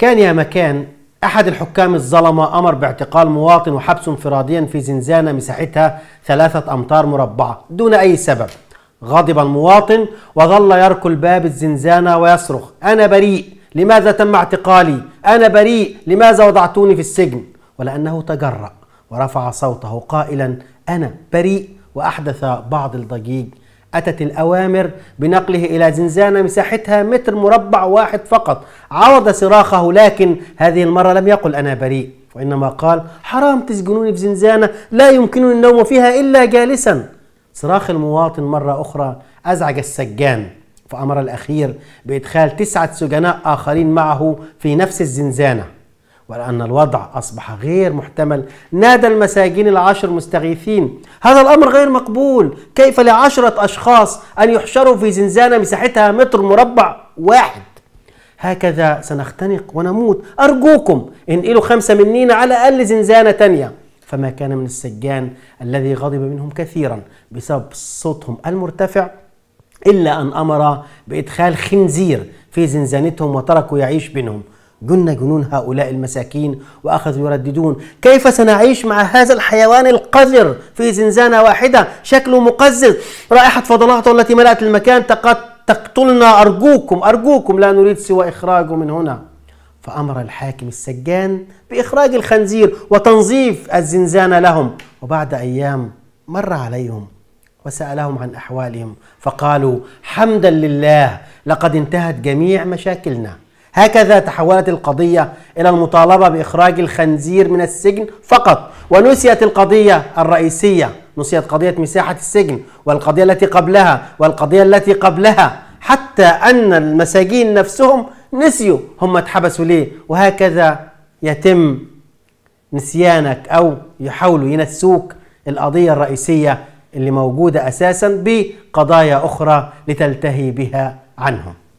كان يا مكان أحد الحكام الظلمة أمر باعتقال مواطن وحبسه انفراديا في زنزانة مساحتها ثلاثة أمتار مربعة دون أي سبب غضب المواطن وظل يركل باب الزنزانة ويصرخ أنا بريء لماذا تم اعتقالي أنا بريء لماذا وضعتوني في السجن ولأنه تجرأ ورفع صوته قائلا أنا بريء وأحدث بعض الضجيج أتت الأوامر بنقله إلى زنزانة مساحتها متر مربع واحد فقط عوض صراخه لكن هذه المرة لم يقل أنا بريء وإنما قال حرام تسجنوني في زنزانة لا يمكنني النوم فيها إلا جالسا صراخ المواطن مرة أخرى أزعج السجان فأمر الأخير بإدخال تسعة سجناء آخرين معه في نفس الزنزانة ولأن الوضع أصبح غير محتمل نادى المساجين العشر مستغيثين هذا الأمر غير مقبول كيف لعشرة أشخاص أن يحشروا في زنزانة مساحتها متر مربع واحد هكذا سنختنق ونموت أرجوكم انقلوا خمسة منينا على الأقل زنزانة تانية فما كان من السجان الذي غضب منهم كثيرا بسبب صوتهم المرتفع إلا أن أمر بإدخال خنزير في زنزانتهم وتركوا يعيش بينهم جن جنون هؤلاء المساكين واخذوا يرددون كيف سنعيش مع هذا الحيوان القذر في زنزانه واحده شكله مقزز رائحه فضلاته التي ملأت المكان تقتلنا ارجوكم ارجوكم لا نريد سوى اخراجه من هنا فامر الحاكم السجان باخراج الخنزير وتنظيف الزنزانه لهم وبعد ايام مر عليهم وسالهم عن احوالهم فقالوا حمدا لله لقد انتهت جميع مشاكلنا هكذا تحولت القضية إلى المطالبة بإخراج الخنزير من السجن فقط ونسيت القضية الرئيسية نسيت قضية مساحة السجن والقضية التي قبلها والقضية التي قبلها حتى أن المساجين نفسهم نسيوا هم اتحبسوا ليه وهكذا يتم نسيانك أو يحاولوا ينسوك القضية الرئيسية اللي موجودة أساسا بقضايا أخرى لتلتهي بها عنهم